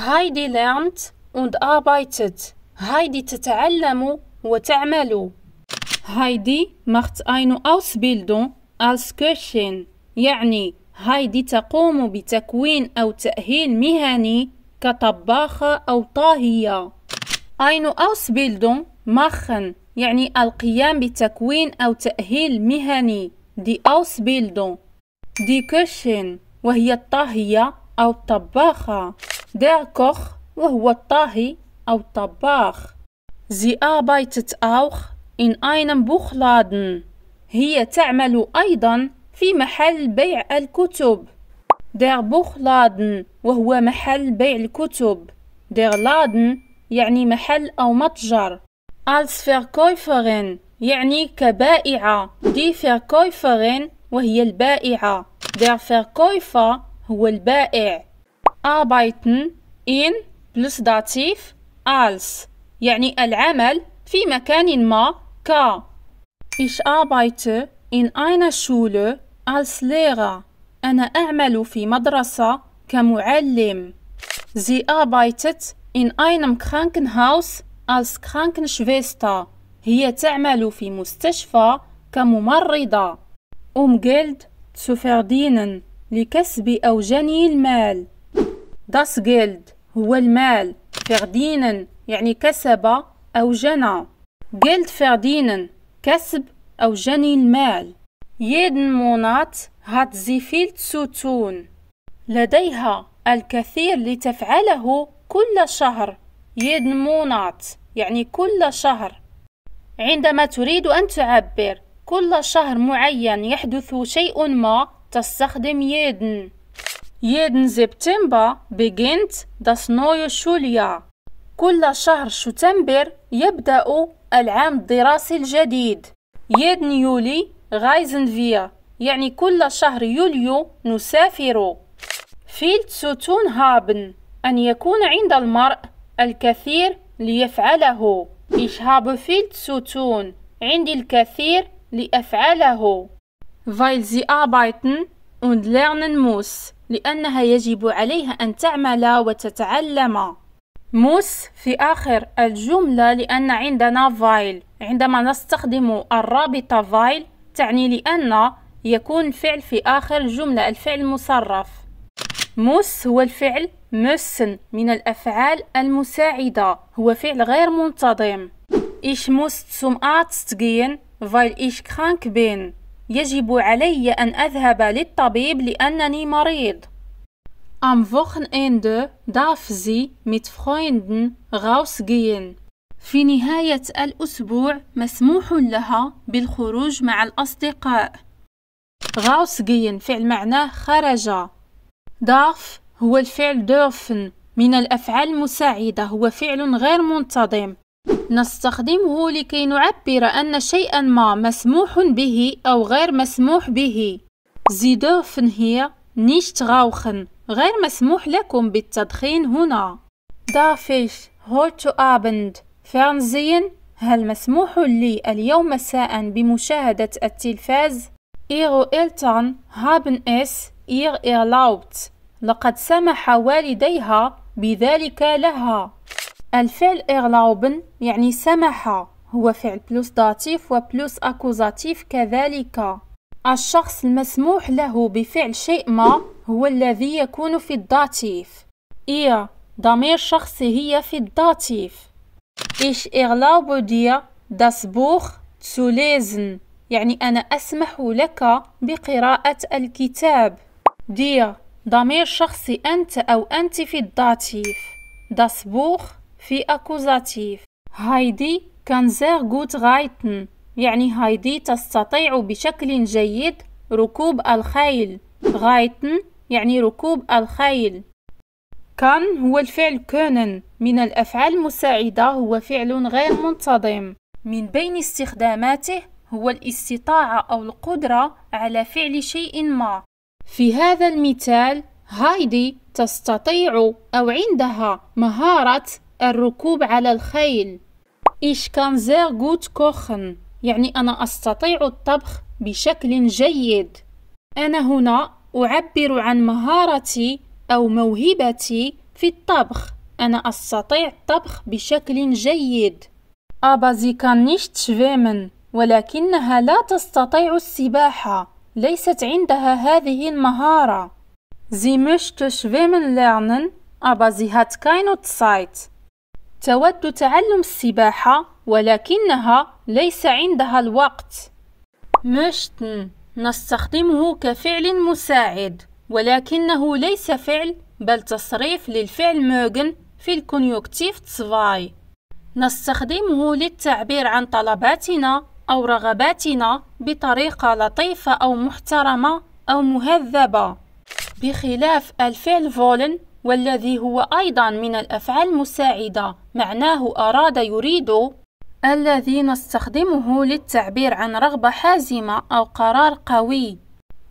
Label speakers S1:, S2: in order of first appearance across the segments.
S1: هايدي lernt und arbeitet. هايدي تتعلم وتعمل. هايدي macht eine Ausbildung als Köchin. يعني هايدي تقوم بتكوين أو تأهيل مهني كطباخة أو طاهية. eine Ausbildung machen يعني القيام بتكوين أو تأهيل مهني دي Ausbildung دي Köchin وهي الطاهية أو الطباخة der Koch وهو الطاهي أو الطباخ Sie arbeitet auch in einem Buchladen. هي تعمل أيضا في محل بيع الكتب. Der Buchladen وهو محل بيع الكتب. Der Laden يعني محل أو متجر. Als Verkäuferin يعني كبائعة. Die Verkäuferin وهي البائعة. Der Verkäufer هو البائع. arbeiten in plus dativ als يعني العمل في مكان ما ك Ich arbeite in einer Schule als Lehrer. أنا أعمل في مدرسة كمعلم. Sie arbeitet in einem Krankenhaus als Krankenschwester. هي تعمل في مستشفى كممرضة. Um Geld zu verdienen لكسب أو جني المال. Das Geld هو المال فردينن يعني كسب أو جنى Geld فردينن كسب أو جني المال Jeden Monat hat sie viel zu tun لديها الكثير لتفعله كل شهر Jeden Monat يعني كل شهر عندما تريد أن تعبر كل شهر معين يحدث شيء ما تستخدم jeden Jeden September beginnt das neue Schuljahr. كل شهر شتنبر يبدأ العام الدراسي الجديد. Jeden Juli reisen wir. يعني كل شهر يوليو نسافر. Viel zu tun haben. أن يكون عند المرء الكثير ليفعله. Ich habe viel zu tun. عندي الكثير لأفعله. Weil sie arbeiten und lernen muss. لأنها يجب عليها أن تعمل وتتعلم موس في آخر الجملة لأن عندنا فايل عندما نستخدم الرابطة فايل تعني لأن يكون فعل في آخر جملة الفعل مصرف موس هو الفعل مسن من الأفعال المساعدة هو فعل غير منتظم إيش موس تسوم Arzt فايل إيش ich بين يجب علي أن أذهب للطبيب لأنني مريض. Am Wochenende darf sie mit Freunden rausgehen. في نهاية الأسبوع مسموح لها بالخروج مع الأصدقاء. rausgehen فعل معناه خرج. darf هو الفعل dürfen من الأفعال المساعدة هو فعل غير منتظم نستخدمه لكي نعبر أن شيئا ما مسموح به أو غير مسموح به. Sie dürfen hier nicht rauchen. غير مسموح لكم بالتدخين هنا. Darf ich heute Abend Fernsehen? هل مسموح لي اليوم مساء بمشاهدة التلفاز؟ Ihre Eltern haben es ihr erlaubt. لقد سمح والديها بذلك لها. الفعل إغلاوبن يعني سمح هو فعل بلوس داتيف وبلوس أكوزاتيف كذلك الشخص المسموح له بفعل شيء ما هو الذي يكون في الداتيف إيا ضمير شخصي هي في الداتيف إيش إغلاوب دي داس بوخ تسوليزن يعني أنا أسمح لك بقراءة الكتاب دي ضمير شخصي أنت أو أنت في الداتيف داس بوخ في أكوزاتيف هايدي كان زير غوت رايتن يعني هايدي تستطيع بشكل جيد ركوب الخيل غايتن يعني ركوب الخيل كان هو الفعل كونن من الأفعال المساعدة هو فعل غير منتظم من بين استخداماته هو الاستطاعة أو القدرة على فعل شيء ما في هذا المثال هايدي تستطيع أو عندها مهارة الركوب على الخيل Ich kann sehr gut kochen يعني أنا أستطيع الطبخ بشكل جيد أنا هنا أعبر عن مهارتي أو موهبتي في الطبخ أنا أستطيع الطبخ بشكل جيد Aber sie kann nicht schwimmen ولكنها لا تستطيع السباحة ليست عندها هذه المهارة Sie möchte schwimmen lernen aber sie hat keine Zeit تود تعلم السباحة ولكنها ليس عندها الوقت مشتن نستخدمه كفعل مساعد ولكنه ليس فعل بل تصريف للفعل موغن في الكونيوكتيف تسفاي نستخدمه للتعبير عن طلباتنا أو رغباتنا بطريقة لطيفة أو محترمة أو مهذبة بخلاف الفعل فولن والذي هو أيضا من الأفعال المساعدة معناه أراد يريد الذي نستخدمه للتعبير عن رغبة حازمة أو قرار قوي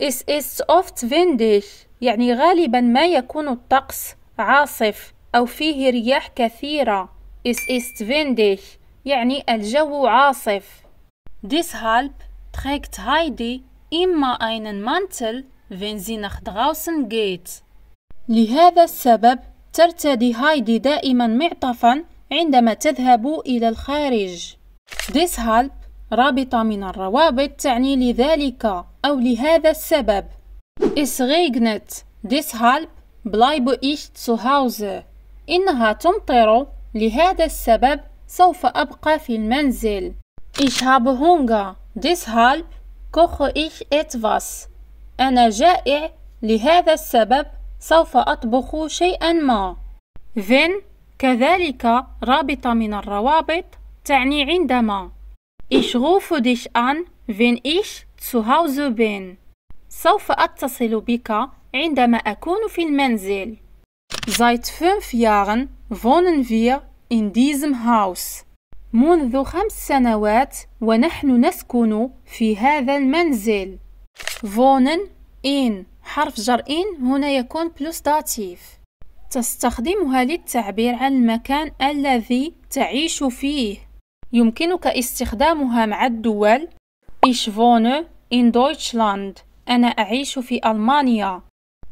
S1: إس ist oft windig يعني غالبا ما يكون الطقس عاصف أو فيه رياح كثيرة إس ist windig يعني الجو عاصف Deshalb trägt هايدي إما einen Mantel, wenn sie nach draußen geht. لهذا السبب ترتدي هايدي دائما معطفا عندما تذهب إلى الخارج This help رابطة من الروابط تعني لذلك أو لهذا السبب Es regnet Deshalb bleibe ich zu Hause إنها تمطر لهذا السبب سوف أبقى في المنزل Ich habe Hunger Deshalb koche ich etwas أنا جائع لهذا السبب سوف أطبخ شيئا ما then كذلك رابطة من الروابط تعني عندما Ich rufe dich an, wenn ich zu Hause bin. سوف أتصل بك عندما أكون في المنزل. Seit fünf Jahren wohnen wir in diesem Haus. منذ خمس سنوات ونحن نسكن في هذا المنزل. wohnen in حرف جر إن هنا يكون بلس داتيف تستخدمها للتعبير عن المكان الذي تعيش فيه يمكنك استخدامها مع الدول Ich wohne in Deutschland أنا أعيش في ألمانيا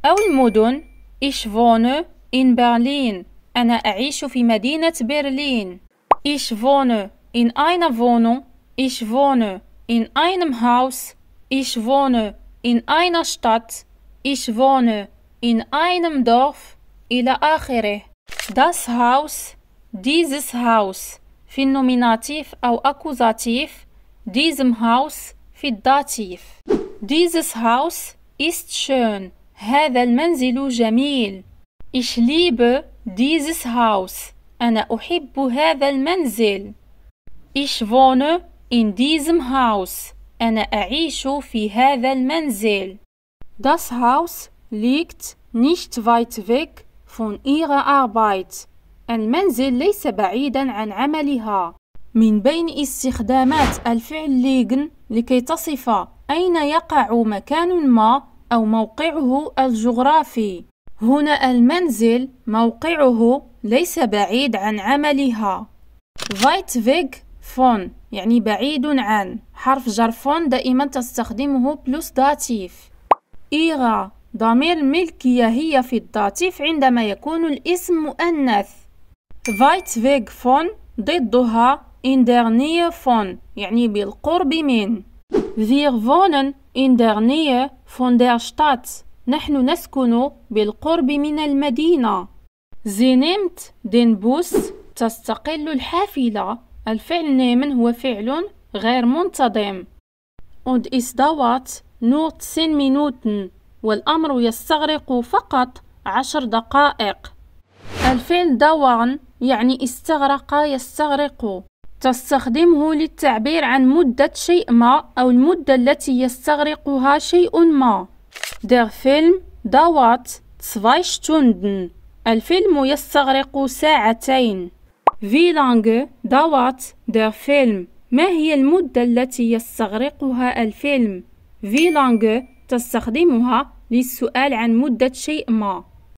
S1: أو المدن Ich wohne in Berlin أنا أعيش في مدينة برلين Ich wohne in einer Wohnung Ich wohne in einem Haus Ich wohne in einer Stadt Ich wohne in einem Dorf إلى آخره Das Haus dieses Haus في النوميناتيف أو أكوزاتيف diesem Haus في الداتيف Dieses Haus ist schön هذا المنزل جميل Ich liebe dieses Haus أنا أحب هذا المنزل Ich wohne in diesem Haus أنا أعيش في هذا المنزل Das Haus liegt nicht weit weg von ihrer Arbeit. المنزل ليس بعيدا عن عملها. من بين استخدامات الفعل ليجن لكي تصف أين يقع مكان ما أو موقعه الجغرافي. هنا المنزل موقعه ليس بعيد عن عملها. weit weg von يعني بعيد عن. حرف جر فون دائما تستخدمه بلس داتيف. إيغا ضمير ملكية هي في الداتيف عندما يكون الاسم مؤنث فايت فيغ فون ضدها in فون يعني بالقرب من فيغ فونن in der Nähe von يعني نحن نسكن بالقرب من المدينة زينيمت nimmt den تستقل الحافلة الفعل نيمن هو فعل غير منتظم und إس dauert نوت سين مينوتن والأمر يستغرق فقط عشر دقائق الفعل دوان يعني استغرق يستغرق تستخدمه للتعبير عن مدة شيء ما أو المدة التي يستغرقها شيء ما در فيلم دوات zwei Stunden. الفيلم يستغرق ساعتين. في لانج دوات در فيلم ما هي المدة التي يستغرقها الفيلم؟ في لانغ تستخدمها للسؤال عن مدة شيء ما